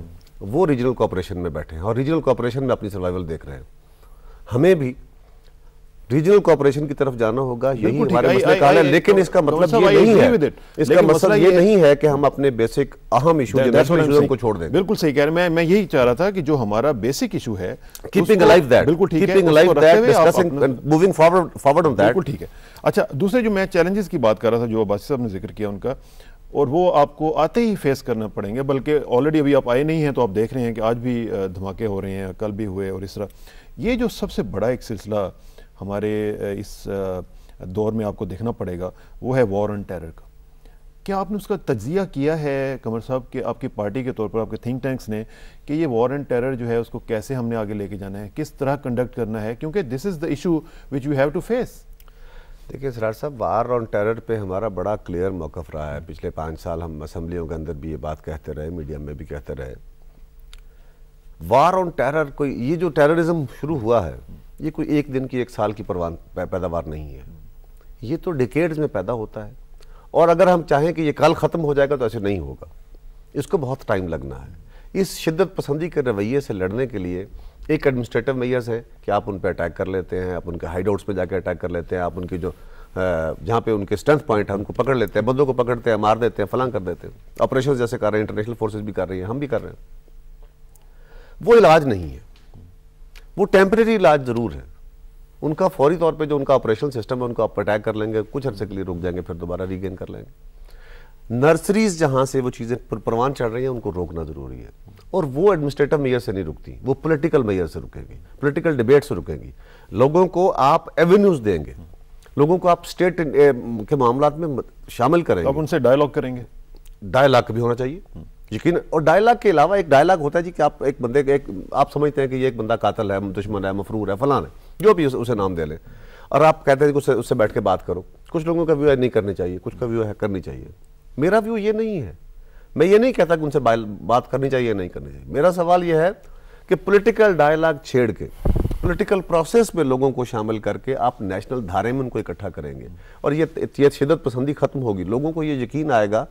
वो रीजनल कोऑपरेशन में बैठे हैं और रीजनल कोऑपरेशन में अपनी सर्वाइवल देख रहे हैं हमें भी रीजनल कॉपरेशन की तरफ जाना होगा यही हमारे मसले का है लेकिन तो- इसका तो मतलब, मतलब ये नहीं है इसका मतलब ये नहीं है कि हम अपने बेसिक अहम इशू को छोड़ दें बिल्कुल सही कह रहे हैं मैं यही चाह रहा था कि जो हमारा बेसिक इशू है कीपिंग लाइफ दैट बिल्कुल ठीक है keeping that discussing moving forward forward on that बिल्कुल ठीक है अच्छा दूसरे जो मैं चैलेंजेस की बात कर रहा था जो अब्बासी साहब ने जिक्र किया उनका और वो आपको आते ही फेस करना पड़ेंगे बल्कि ऑलरेडी अभी आप आए नहीं हैं तो आप देख रहे हैं कि आज भी धमाके हो रहे हैं कल भी हुए और इस तरह ये जो सबसे बड़ा एक सिलसिला हमारे इस दौर में आपको देखना पड़ेगा वो है वॉर ऑन टेरर का क्या आपने उसका तजिया किया है कमर साहब कि आपकी पार्टी के तौर पर आपके थिंक टैंक्स ने कि ये वॉर एंड टेरर जो है उसको कैसे हमने आगे लेके जाना है किस तरह कंडक्ट करना है क्योंकि this is the issue which you have to face देखिए सरार साहब वार ऑन टेरर पे हमारा बड़ा क्लियर मौक़ रहा है पिछले पाँच साल हम असम्बलियों के अंदर भी ये बात कहते रहे मीडिया में भी कहते रहे वार ऑन टेरर कोई ये जो टेररिज्म शुरू हुआ है ये कोई एक दिन की एक साल की परवान पैदावार नहीं है ये तो डिकेड्स में पैदा होता है और अगर हम चाहें कि ये कल ख़त्म हो जाएगा तो ऐसे नहीं होगा इसको बहुत टाइम लगना है इस शिद्दत पसंदी के रवैये से लड़ने के लिए एक एडमिनिस्ट्रेटिव मैयर्स है कि आप उन पर अटैक कर लेते हैं आप उनके हाइड आउट्स पर जाकर अटैक कर लेते हैं आप उनकी जो जहाँ पे उनके स्ट्रेंथ पॉइंट है उनको पकड़ लेते हैं बंदों को पकड़ते हैं मार देते हैं फलां कर देते हैं ऑपरेशन जैसे कर रहे हैं इंटरनेशनल फोर्सेज भी कर रही हैं हम भी कर रहे हैं वो इलाज नहीं है वो टेम्प्रेरी इलाज ज़रूर है उनका फौरी तौर पे जो उनका ऑपरेशन सिस्टम है उनको आप अटैक कर लेंगे कुछ अरसे के लिए रुक जाएंगे फिर दोबारा रीगेन कर लेंगे नर्सरीज जहाँ से वो चीज़ें परवान चढ़ रही हैं उनको रोकना ज़रूरी है और वो एडमिनिस्ट्रेटिव मेयर से नहीं रुकती वो पोलिटिकल मेयर से रुकेंगी पोलिटिकल डिबेट से रुकेंगी लोगों को आप एवेन्यूज़ देंगे लोगों को आप स्टेट के मामला में शामिल करेंगे आप उनसे डायलॉग करेंगे डायलॉग भी होना चाहिए यकीन और डायलॉग के अलावा एक डायलॉग होता है जी कि आप एक बंदे एक आप समझते हैं कि ये एक बंदा कातल है दुश्मन है मफरूर है फलान है जो भी उस, उसे नाम दे लें और आप कहते हैं कि उससे उससे बैठ के बात करो कुछ लोगों का व्यू है नहीं करनी चाहिए कुछ का व्यू है करनी चाहिए मेरा व्यू ये नहीं है मैं ये नहीं कहता कि उनसे बात करनी चाहिए या नहीं करनी चाहिए मेरा सवाल यह है कि पोलिटिकल डायलाग छेड़ के पोलिटिकल प्रोसेस में लोगों को शामिल करके आप नेशनल धारे में उनको इकट्ठा करेंगे और ये ये शिदत पसंदी खत्म होगी लोगों को ये यकीन आएगा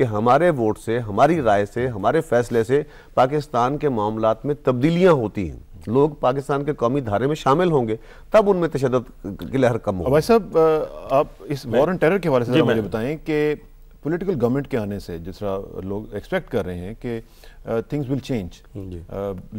कि हमारे वोट से हमारी राय से हमारे फैसले से पाकिस्तान के मामला में तब्दीलियाँ होती हैं लोग पाकिस्तान के कौमी धारे में शामिल होंगे तब उनमें तशद की लहर कम होगी भाई साहब आप इस वॉर एंड टेरर के हवाले से मुझे बताएं कि पॉलिटिकल गवर्नमेंट के आने से जिस तरह लोग एक्सपेक्ट कर रहे हैं कि थिंग्स विल चेंज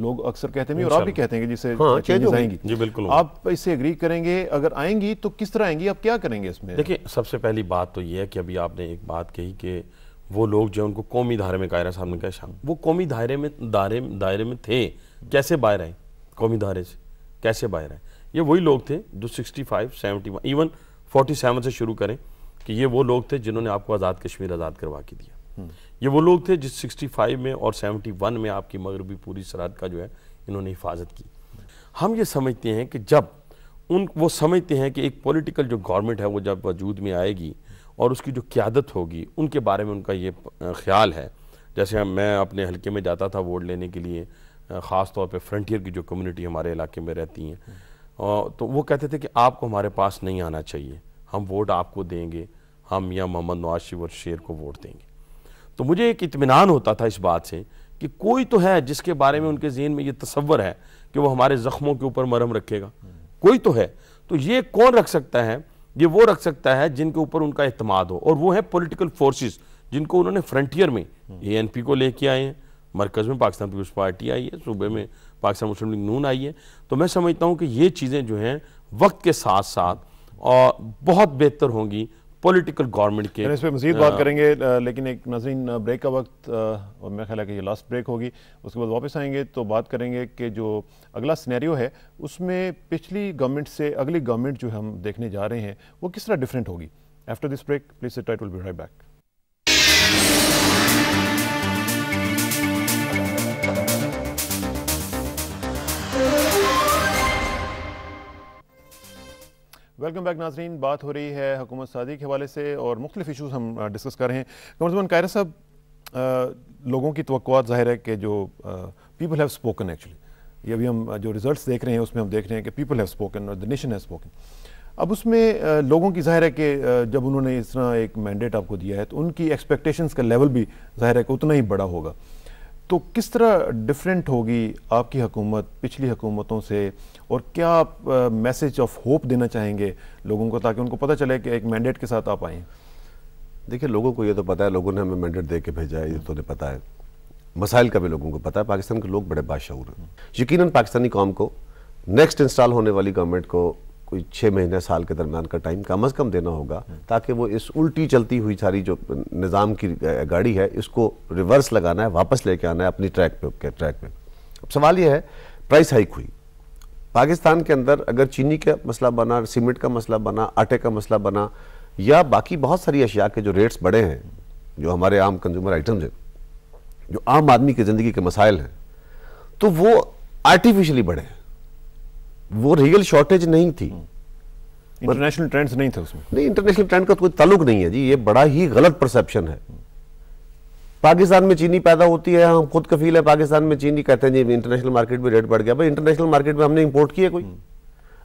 लोग अक्सर कहते हैं और आप अच्छा। भी कहते हैं कि जिसे हाँ, चेंज आएंगी जी बिल्कुल आप इससे एग्री करेंगे अगर आएंगी तो किस तरह आएंगी आप क्या करेंगे इसमें देखिए सबसे पहली बात तो यह है कि अभी आपने एक बात कही कि वो लोग जो उनको कौमी दायरे में कायरा साहब ने कहा शाम वो कौमी दायरे में दायरे दायरे में थे कैसे बाहर आए कौमी दायरे से कैसे बाहर आए ये वही लोग थे जो 65, 71, इवन 47 से शुरू करें कि ये वो लोग थे जिन्होंने आपको आज़ाद कश्मीर आज़ाद करवा के दिया हम्म। ये वो लोग थे जिस 65 में और 71 में आपकी मगरबी पूरी सरहद का जो है इन्होंने हिफाजत की हम ये समझते हैं कि जब उन वो समझते हैं कि एक पॉलिटिकल जो गवर्नमेंट है वो जब वजूद में आएगी और उसकी जो क्यादत होगी उनके बारे में उनका ये ख्याल है जैसे मैं अपने हलके में जाता था वोट लेने के लिए ख़ास तौर पे फ्रंटियर की जो कम्युनिटी हमारे इलाके में रहती हैं तो वो कहते थे कि आपको हमारे पास नहीं आना चाहिए हम वोट आपको देंगे हम या मोहम्मद नवाज शिव और शेर को वोट देंगे तो मुझे एक इतमान होता था इस बात से कि कोई तो है जिसके बारे में उनके जहन में ये तस्वर है कि वो हमारे ज़ख्मों के ऊपर मरहम रखेगा कोई तो है तो ये कौन रख सकता है ये वो रख सकता है जिनके ऊपर उनका अहतमाद हो और वो है पोलिटिकल फोर्स जिनको उन्होंने फ्रंटियर में पी को लेके आए हैं मरकज़ में पाकिस्तान पीपल्स पार्टी आई है सूबे में पाकिस्तान मुस्लिम लीग नून आई है तो मैं समझता हूँ कि ये चीज़ें जो हैं वक्त के साथ साथ और बहुत बेहतर होंगी पॉलिटिकल गवर्नमेंट के इस पर मजीद बात करेंगे लेकिन एक नजरन ब्रेक का वक्त और मेरा ख्याल है कि ये लास्ट ब्रेक होगी उसके बाद वापस आएंगे तो बात करेंगे कि जो अगला सिनेरियो है उसमें पिछली गवर्नमेंट से अगली गवर्नमेंट जो हम देखने जा रहे हैं वो किस तरह डिफरेंट होगी after this break please it will be right back welcome back नाजरीन बात हो रही है हुकूमत सादी के हवाले से और मुख्तफ इशूज़ हम डिस्कस कर रहे हैं कमरजमान कायर साहब लोगों की तो ज़ाहिर है कि जो पीपल हैव स्पोकन एक्चुअली ये अभी हम जो रिज़ल्ट देख रहे हैं उसमें हम देख रहे हैं कि पीपल हैव स्पोकन और द नेशन हैव स्पोकन अब उसमें लोगों की ज़ाहिर है कि जब उन्होंने इस तरह एक मैंडेट आपको दिया है तो उनकी एक्सपेक्टेशंस का लेवल भी ज़ाहिर है कि उतना ही बड़ा होगा तो किस तरह डिफरेंट होगी आपकी हुकूमत पिछली हुकूमतों से और क्या आप मैसेज ऑफ होप देना चाहेंगे लोगों को ताकि उनको पता चले कि एक मैंडेट के साथ आप आएँ देखिए लोगों को ये तो पता है लोगों ने हमें मैंडेट दे के भेजा है ये तो उन्हें पता है मसाइल का भी लोगों को पता है पाकिस्तान के लोग बड़े बादशाह हैं यकीन पाकिस्तानी कौम को नेक्स्ट इंस्टॉल होने वाली गवर्नमेंट को कोई छः महीने साल के दरमियान का टाइम कम अज़ कम देना होगा ताकि वो इस उल्टी चलती हुई सारी जो निज़ाम की गाड़ी है इसको रिवर्स लगाना है वापस लेके आना है अपनी ट्रैक पे ट्रैक पे अब सवाल ये है प्राइस हाइक हुई पाकिस्तान के अंदर अगर चीनी का मसला बना सीमेंट का मसला बना आटे का मसला बना या बाकी बहुत सारी अशिया के जो रेट्स बढ़े हैं जो हमारे आम कंज्यूमर आइटम्स हैं जो आम आदमी की ज़िंदगी के मसाइल हैं तो वो आर्टिफिशली बढ़े हैं वो रियल शॉर्टेज नहीं थी इंटरनेशनल हम्म। ट्रेंड्स नहीं था उसमें नहीं इंटरनेशनल ट्रेंड का तो कोई ताल्लुक नहीं है जी ये बड़ा ही गलत परसेप्शन है हम्म। पाकिस्तान में चीनी पैदा होती है हम खुद कफील है पाकिस्तान में चीनी कहते हैं जी इंटरनेशनल मार्केट में रेट बढ़ गया भाई इंटरनेशनल मार्केट में हमने इंपोर्ट किया कोई हम्म।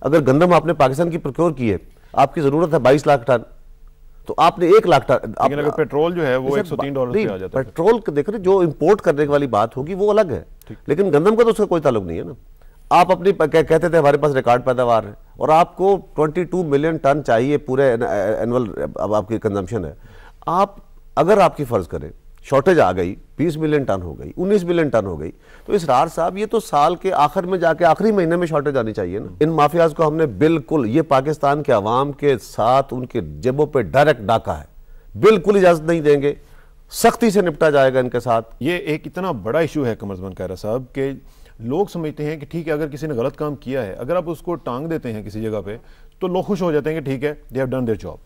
अगर गंदम आपने पाकिस्तान की प्रोक्योर की है आपकी जरूरत है बाईस लाख टन तो आपने एक लाख टन अगर पेट्रोल जो है वो एक सौ तीन डॉलर पेट्रोल देख रहे जो इंपोर्ट करने वाली बात होगी वो अलग है लेकिन गंदम का तो उसका कोई ताल्लुक नहीं है ना आप अपनी कहते थे हमारे पास रिकॉर्ड पैदावार है और आपको 22 मिलियन टन चाहिए पूरे एनुअल अब आपकी कंजम्पशन है आप अगर आपकी फ़र्ज़ करें शॉर्टेज आ गई 20 मिलियन टन हो गई 19 मिलियन टन हो गई तो इस रार साहब ये तो साल के आखिर में जाके आखिरी महीने में शॉर्टेज आनी चाहिए ना इन माफियाज को हमने बिल्कुल ये पाकिस्तान के अवाम के साथ उनके जेबों पर डायरेक्ट डाका है बिल्कुल इजाज़त नहीं देंगे सख्ती से निपटा जाएगा इनके साथ ये एक इतना बड़ा इशू है कमरजमन कैरा साहब कि लोग समझते हैं कि ठीक है अगर किसी ने गलत काम किया है अगर आप उसको टांग देते हैं किसी जगह पे तो लोग खुश हो जाते हैं कि ठीक है they have done their job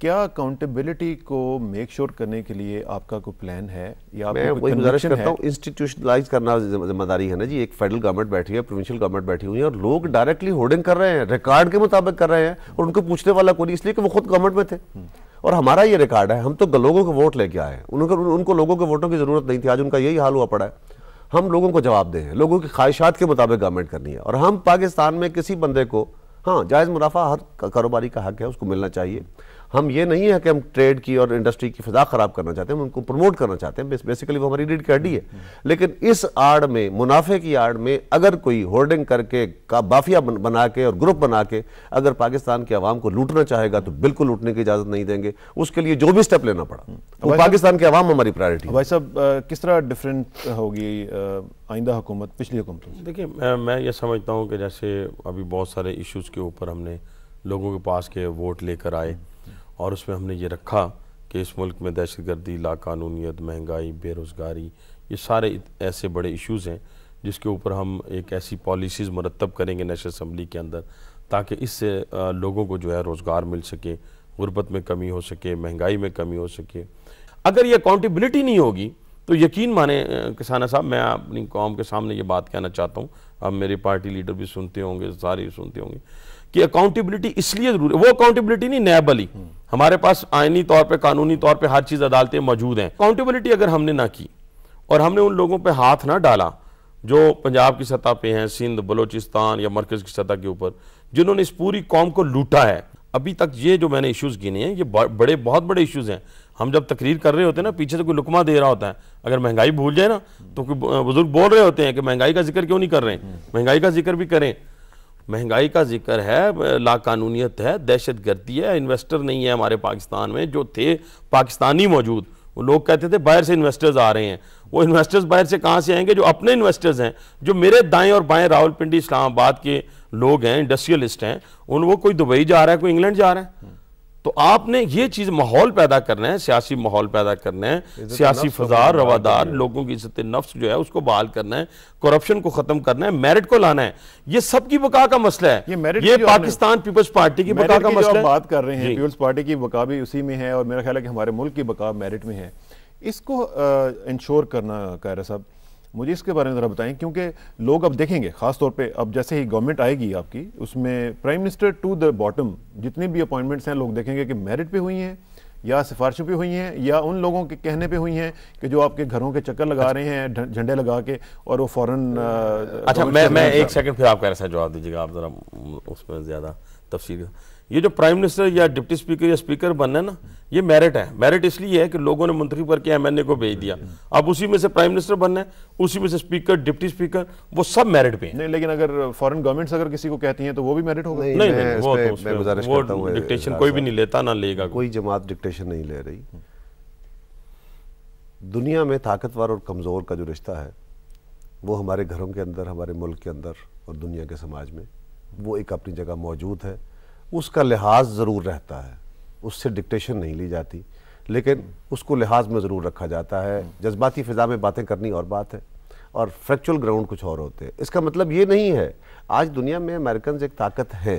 क्या अकाउंटेबिलिटी को मेक श्योर sure करने के लिए आपका कोई प्लान है या मैं गुजारिश करता हूँ इंस्टीट्यूशनलाइज करना जिम्मेदारी है ना जी एक फेडरल गवर्नमेंट बैठी है प्रोविंशियल गवर्नमेंट बैठी हुई है और लोग डायरेक्टली होर्डिंग कर रहे हैं रिकॉर्ड के मुताबिक कर रहे हैं और उनको पूछने वाला कोई इसलिए कि वो खुद गवर्नमेंट में थे और हमारा ये रिकॉर्ड है हम तो लोगों के वोट लेके आए उनको उनको लोगों के वोटों की जरूरत नहीं थी आज उनका यही हाल हुआ पड़ा है हम लोगों को जवाब दें लोगों की ख्वाहिशात के मुताबिक गवर्नमेंट करनी है और हम पाकिस्तान में किसी बंदे को हाँ जायज़ मुनाफा हर कारोबारी का हक है उसको मिलना चाहिए हम ये नहीं है कि हम ट्रेड की और इंडस्ट्री की फिजा ख़राब करना चाहते हैं हम उनको प्रमोट करना चाहते हैं बेसिकली वो हमारी रीड की हड्डी है लेकिन इस आड़ में मुनाफे की आड़ में अगर कोई होल्डिंग करके का बाफिया बना के और ग्रुप बना के अगर पाकिस्तान के आवाम को लूटना चाहेगा तो बिल्कुल लूटने की इजाज़त नहीं देंगे उसके लिए जो भी स्टेप लेना पड़ा हम्म। वो पाकिस्तान के आवाम हमारी प्रायोरिटी भाई साहब किस तरह डिफरेंट होगी आइंदा हुकूमत पिछली हुकूमत देखिए मैं ये समझता हूँ कि जैसे अभी बहुत सारे इश्यूज़ के ऊपर हमने लोगों के पास के वोट लेकर आए और उसमें हमने ये रखा कि इस मुल्क में दहशत गर्दी लाकानूनीत महंगाई बेरोज़गारी ये सारे ऐसे बड़े इश्यूज़ हैं जिसके ऊपर हम एक ऐसी पॉलिसीज़ मरतब करेंगे नेशनल असम्बली के अंदर ताकि इससे लोगों को जो है रोज़गार मिल सके गुर्बत में कमी हो सके महंगाई में कमी हो सके अगर ये अकाउंटेबिलिटी नहीं होगी तो यकीन माने किसाना साहब मैं अपनी कौम के सामने ये बात कहना चाहता हूँ अब मेरी पार्टी लीडर भी सुनते होंगे सारे सुनते होंगे कि अकाउंटेबिलिटी इसलिए जरूरी है वो अकाउंटेबिलिटी नहीं नैबली हम्म। हमारे पास आयनी तौर पे कानूनी तौर पे हर चीज़ अदालतें मौजूद हैं अकाउंटेबिलिटी अगर हमने ना की और हमने उन लोगों पे हाथ ना डाला जो पंजाब की सतह पे हैं सिंध बलोचिस्तान या मरकज़ की सतह के ऊपर जिन्होंने इस पूरी कौम को लूटा है अभी तक ये जो मैंने इश्यूज़ गिने हैं ये बड़े बहुत बड़े इश्यूज़ हैं हम जब तकरीर कर रहे होते हैं ना पीछे से कोई लुकमा दे रहा होता है अगर महंगाई भूल जाए ना तो बुजुर्ग बोल रहे होते हैं कि महंगाई का जिक्र क्यों नहीं कर रहे हैं हम्म। महंगाई का जिक्र भी करें महंगाई का जिक्र है लाकानूनीत है दहशत गर्दी है इन्वेस्टर नहीं है हमारे पाकिस्तान में जो थे पाकिस्तानी मौजूद वो लोग कहते थे बाहर से इन्वेस्टर्स आ रहे हैं वो इन्वेस्टर्स बाहर से कहाँ से आएंगे जो अपने इन्वेस्टर्स हैं जो मेरे दाएं और बाएं रावलपिंडी इस्लामाबाद के लोग हैं इंडस्ट्रियलिस्ट हैं उन वो कोई दुबई जा रहा है कोई इंग्लैंड जा रहा है तो आपने ये चीज़ माहौल पैदा करना है सियासी माहौल पैदा करना है सियासी फजार रवादार लोगों की इज्जत नफ्स जो है उसको बहाल करना है करप्शन को ख़त्म करना है मेरिट को लाना है ये सबकी बका का मसला है ये, ये पाकिस्तान पीपल्स पार्टी की बका का मसला बात कर रहे हैं पीपल्स पार्टी की बका भी उसी में है और मेरा ख्याल है कि हमारे मुल्क की बका मेरिट में है इसको इंश्योर करना रहे साहब मुझे इसके बारे में ज़रा बताएं क्योंकि लोग अब देखेंगे खासतौर पे अब जैसे ही गवर्नमेंट आएगी आपकी उसमें prime minister to the bottom जितनी भी अपॉइंटमेंट्स हैं लोग देखेंगे कि मेरिट पे हुई हैं या सिफारिशों पे हुई हैं या उन लोगों के कहने पे हुई हैं कि जो आपके घरों के चक्कर लगा रहे हैं झंडे लगा के और वो फ़ौरन अच्छा मैं मैं एक सेकेंड फिर आपका ऐसा जवाब दीजिएगा आप ज़रा उसमें ज़्यादा का ये जो प्राइम मिनिस्टर या डिप्टी स्पीकर या स्पीकर बनना ना ये मेरिट है मेरिट इसलिए है कि लोगों ने मुंतखब करके एम एन ए को भेज दिया अब उसी में से प्राइम मिनिस्टर बनना है उसी में से स्पीकर डिप्टी स्पीकर वो सब मेरिट पे नहीं लेकिन अगर फॉरेन गवर्नमेंट्स अगर किसी को कहती हैं तो वो भी मेरिट होगा नहीं, नहीं, नहीं, नहीं वो, तो, मैं गुजारिश करता हूं डिक्टेशन कोई भी नहीं लेता ना लेगा कोई जमात डिक्टेशन नहीं ले रही दुनिया में ताकतवर और कमज़ोर का जो रिश्ता है वो हमारे घरों के अंदर हमारे मुल्क के अंदर और दुनिया के समाज में वो एक अपनी जगह मौजूद है उसका लिहाज ज़रूर रहता है उससे डिक्टेशन नहीं ली जाती लेकिन उसको लिहाज में ज़रूर रखा जाता है जज्बाती फ़िज़ा में बातें करनी और बात है और फैक्चुअल ग्राउंड कुछ और होते हैं इसका मतलब ये नहीं है आज दुनिया में अमेरिकन एक ताकत है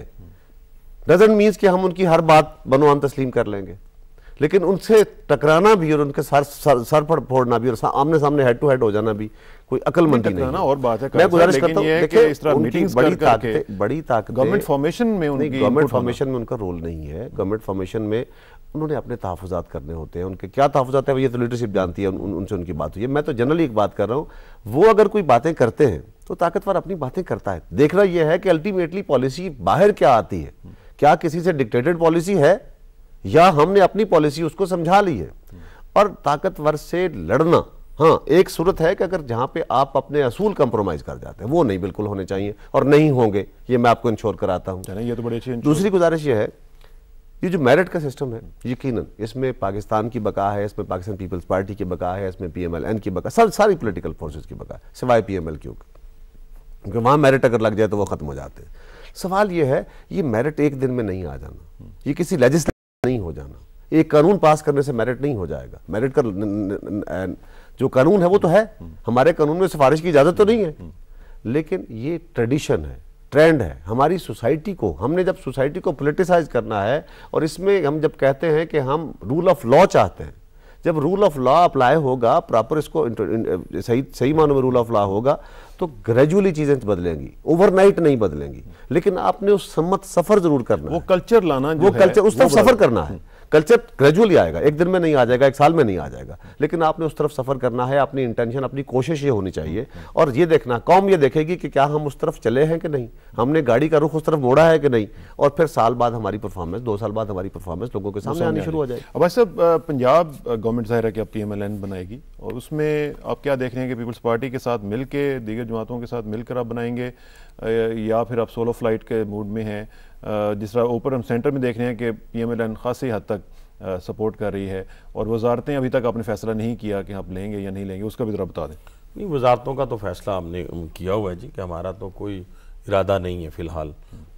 डजेंट मीन्स कि हम उनकी हर बात बनो तस्लीम कर लेंगे लेकिन उनसे टकराना भी और उनके सर सर पर फोड़ना भी और आमने सामने हेड टू हेड हो जाना भी कोई अकलमंदी नहीं, और बात है मैं गुजारिश करता हूँ देखिए इस तरह मीटिंग्स बड़ी ताकत बड़ी ताकत गवर्नमेंट फॉर्मेशन में उनकी गवर्नमेंट फॉर्मेशन में उनका रोल नहीं है गवर्नमेंट फॉर्मेशन में उन्होंने अपने तहफात करने होते हैं उनके क्या तहफात है ये तो लीडरशिप जानती है उनसे उनकी बात हुई है मैं तो जनरली एक बात कर रहा हूँ वो अगर कोई बातें करते हैं तो ताकतवर अपनी बातें करता है देखना यह है कि अल्टीमेटली पॉलिसी बाहर क्या आती है क्या किसी से डिक्टेटेड पॉलिसी है या हमने अपनी पॉलिसी उसको समझा ली है और ताकतवर से लड़ना हाँ एक सूरत है कि अगर जहां पे आप अपने असूल कंप्रोमाइज कर जाते हैं वो नहीं बिल्कुल होने चाहिए और नहीं होंगे ये मैं आपको इंश्योर कराता हूँ ये तो बड़ी अच्छी दूसरी गुजारिश ये है ये जो मेरिट का सिस्टम है यकीनन इसमें पाकिस्तान की बका है इसमें पाकिस्तान पीपल्स पार्टी की बका है इसमें पीएमएलएन की बका सब सारी पोलिटिकल फोर्सेज की बका है सिवाय पीएमएल क्यू क्योंकि वहां मेरिट अगर लग जाए तो वो ख़त्म हो जाते हैं सवाल यह है ये मेरिट एक दिन में नहीं आ जाना ये किसी लेजिस्ट नहीं हो जाना एक कानून पास करने से मेरिट नहीं हो जाएगा मेरिट का जो कानून है वो तो है हमारे कानून में सिफारिश की इजाज़त तो नहीं है लेकिन ये ट्रेडिशन है ट्रेंड है हमारी सोसाइटी को हमने जब सोसाइटी को पोलिटिसाइज करना है और इसमें हम जब कहते हैं कि हम रूल ऑफ लॉ चाहते हैं जब रूल ऑफ लॉ अप्लाई होगा प्रॉपर इसको सही सही मानों में रूल ऑफ लॉ होगा तो ग्रेजुअली चीजें बदलेंगी ओवरनाइट नहीं बदलेंगी लेकिन आपने उस सम्मत सफर जरूर करना वो कल्चर लाना वो कल्चर उस तरफ सफर करना है कल्चर ग्रेजुअली आएगा एक दिन में नहीं आ जाएगा एक साल में नहीं आ जाएगा लेकिन आपने उस तरफ सफ़र करना है अपनी इंटेंशन अपनी कोशिश ये होनी चाहिए और ये देखना कौम ये देखेगी कि क्या हम उस तरफ चले हैं कि नहीं हमने गाड़ी का रुख उस तरफ मोड़ा है कि नहीं और फिर साल बाद हमारी परफॉर्मेंस दो साल बाद हमारी परफॉर्मेंस लोगों के सामने आनी शुरू हो जाएगी अब सब पंजाब गवर्नमेंट ज़ाहिर है कि पी एम एल एन बनाएगी और उसमें आप क्या देख रहे हैं कि पीपल्स पार्टी के साथ मिलकर दीगर जमातों के साथ मिलकर आप बनाएंगे या फिर आप सोलो फ्लाइट के मूड में हैं जिस तरह ऊपर हम सेंटर में देख रहे हैं कि पी एम एल एन खासी हद तक सपोर्ट कर रही है और वजारतें अभी तक आपने फैसला नहीं किया कि आप लेंगे या नहीं लेंगे उसका भी ज़रा बता दें नहीं वजारतों का तो फैसला हमने किया हुआ है जी कि हमारा तो कोई इरादा नहीं है फ़िलहाल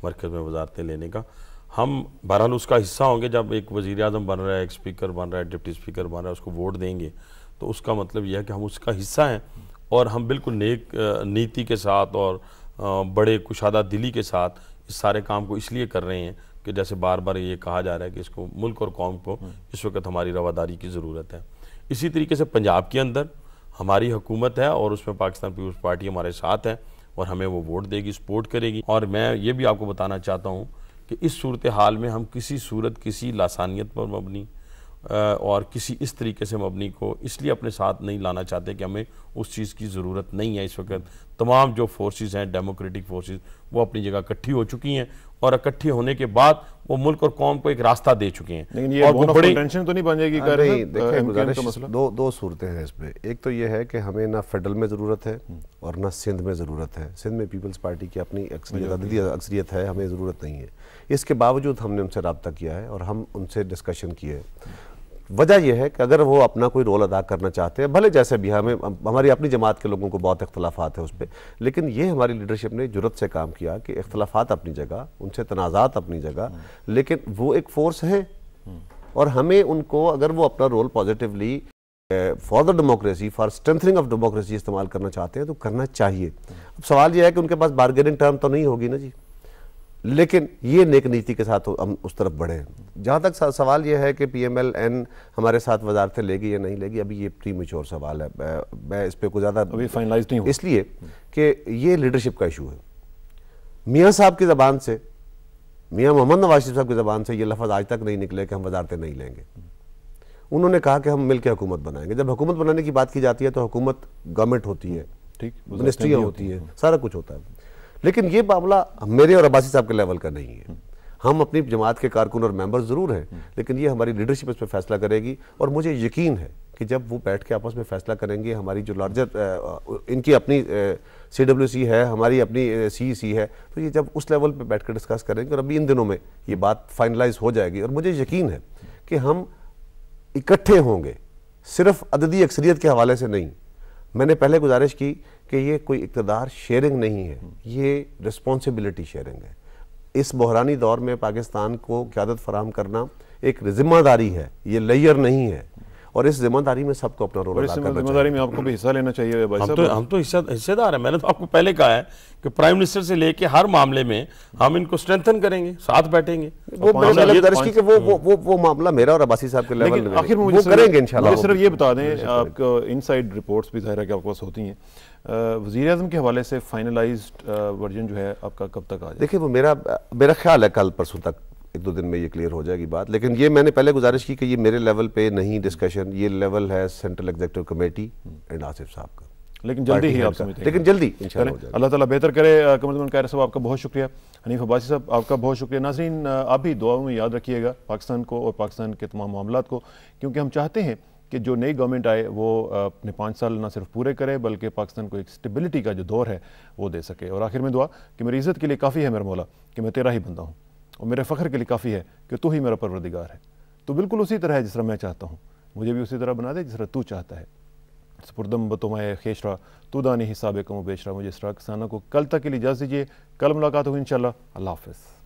मरकज़ में वजारतें लेने का हम बहरहाल उसका हिस्सा होंगे जब एक वज़ी अजम बन रहा है एक स्पीकर बन रहा है डिप्टी स्पीकर बन रहा है उसको वोट देंगे तो उसका मतलब यह है कि हम उसका हिस्सा हैं और हम बिल्कुल नेक नीति के साथ और बड़े कुशादा दिली के साथ इस सारे काम को इसलिए कर रहे हैं कि जैसे बार बार ये कहा जा रहा है कि इसको मुल्क और कौम को इस वक्त हमारी रवादारी की ज़रूरत है इसी तरीके से पंजाब के अंदर हमारी हुकूमत है और उसमें पाकिस्तान पीपल्स पार्टी हमारे साथ है और हमें वो वोट देगी सपोर्ट करेगी और मैं ये भी आपको बताना चाहता हूँ कि इस सूरत हाल में हम किसी सूरत किसी लासानियत पर मबनी और किसी इस तरीके से मबनी को इसलिए अपने साथ नहीं लाना चाहते कि हमें उस चीज़ की ज़रूरत नहीं है इस वक्त तमाम जो फोर्सेस हैं डेमोक्रेटिक फोर्सेस वो अपनी जगह इकट्ठी हो चुकी हैं और इकट्ठी होने के बाद वो मुल्क और कौम को एक रास्ता दे चुके हैं लेकिन ये और वो बड़ी टेंशन तो नहीं बन जाएगी हाँ, कर रही दो दो सूरतें हैं इसमें एक तो ये है कि हमें ना फेडरल में ज़रूरत है हम्म। और ना सिंध में ज़रूरत है सिंध में पीपल्स पार्टी की अपनी अक्सरियत है हमें ज़रूरत नहीं है इसके बावजूद हमने उनसे रबता किया है और हम उनसे डिस्कशन किए वजह यह है कि अगर वो अपना कोई रोल अदा करना चाहते हैं भले जैसे बिहार में हमारी अपनी जमात के लोगों को बहुत इख्तलाफात है उस पर लेकिन ये हमारी लीडरशिप ने जरूरत से काम किया कि इख्तलाफात अपनी जगह उनसे तनाज़ात अपनी जगह हम्म। लेकिन वो एक फ़ोर्स है हम्म। और हमें उनको अगर वो अपना role positively for the democracy for strengthening of democracy इस्तेमाल करना चाहते हैं तो करना चाहिए हम्म। अब सवाल यह है कि उनके पास बारगेनिंग टर्म तो नहीं होगी ना जी लेकिन ये नेक नीति के साथ हम उस तरफ बढ़े जहाँ तक सवाल यह है कि पी एम एल एन हमारे साथ वजारतें लेगी या नहीं लेगी अभी ये प्री मेच्योर सवाल है मैं इस पर कुछ ज़्यादा अभी फाइनलाइज नहीं इसलिए कि ये लीडरशिप का इशू है मियाँ साहब की ज़बान से मियाँ मोहम्मद नवाज शरीफ साहब की ज़बान से ये लफ्ज़ आज तक नहीं निकले कि हम वजारतें नहीं लेंगे उन्होंने कहा कि हम मिल के हुकूमत बनाएंगे जब हुकूमत बनाने की बात की जाती है तो हुकूमत गवर्नमेंट होती है ठीक मिनिस्ट्रियाँ होती है सारा कुछ होता है लेकिन ये मामला मेरे और अब्बासी साहब के लेवल का नहीं है हम अपनी जमात के कारकुन और मेंबर ज़रूर हैं लेकिन ये हमारी लीडरशिप इस पर फैसला करेगी और मुझे यकीन है कि जब वो बैठ के आपस में फैसला करेंगे हमारी जो लार्जर इनकी अपनी सी डब्ल्यू सी है हमारी अपनी सी सी e है तो ये जब उस लेवल पे बैठ कर डिस्कस करेंगे और अभी इन दिनों में ये बात फाइनलाइज हो जाएगी और मुझे यकीन है कि हम इकट्ठे होंगे सिर्फ अददी अक्सरियत के हवाले से नहीं मैंने पहले गुजारिश की कि ये कोई इकतदार शेयरिंग नहीं है ये रिस्पॉन्सिबिलिटी शेयरिंग है इस बहरानी दौर में पाकिस्तान को क्यादत फराम करना एक जिम्मेदारी है ये लेयर नहीं है और इस जिम्मेदारी में सबको अपना रोल जिम्मेदारी में आपको भी हिस्सा लेना चाहिए भाई हम तो हम तो हिस्सेदार हैं मैंने तो आपको पहले कहा है कि प्राइम मिनिस्टर से लेके हर मामले में हम इनको स्ट्रेंथन करेंगे साथ बैठेंगे वो मतलब कि वो वो वो वो मामला मेरा और अब्बासी साहब के लेवल आखिर में करेंगे इंशाल्लाह सिर्फ ये बता दें आपको इनसाइड रिपोर्ट्स भी जाहिर है कि आपके पास होती हैं वज़ी अजम के हवाले से फाइनलाइज वर्जन जो है आपका कब तक आ जाए देखिए वो मेरा मेरा ख्याल है कल परसों तक एक दो दिन में ये क्लियर हो जाएगी बात लेकिन ये मैंने पहले गुजारिश की कि ये मेरे लेवल पे नहीं डिस्कशन ये लेवल है central executive committee and Asif साहब का लेकिन जल्दी ही आपसे लेकिन जल्दी अल्लाह ताला बेहतर करे कमर कैर साहब आपका बहुत शुक्रिया हनीफ अब्बासी साहब आपका बहुत शुक्रिया नाजरीन आप भी दुआओं में याद रखिएगा पाकिस्तान को और पाकिस्तान के तमाम मामला को क्योंकि हम चाहते हैं कि जो नई गवर्नमेंट आए वो अपने पाँच साल ना सिर्फ पूरे करे बल्कि पाकिस्तान को एक स्टेबिलिटी का जो दौर है वो दे सके और आखिर में दुआ कि मेरी इज़्ज़त के लिए काफ़ी है मेरा मौला कि मैं तेरा ही बंदा हूँ और मेरे फ़ख्र के लिए काफ़ी है कि तू ही मेरा परवरदिगार है तो बिल्कुल उसी तरह है जिस तरह मैं चाहता हूँ मुझे भी उसी तरह बना दे जिस तरह तू चाहता है सपुरदम बतोमाए खेशरा तू दानी हिसाब कम बेशरा मुझे तरह किसानों को कल तक के लिए इजाज़ दीजिए कल मुलाकात होगी इन शाला हाफ़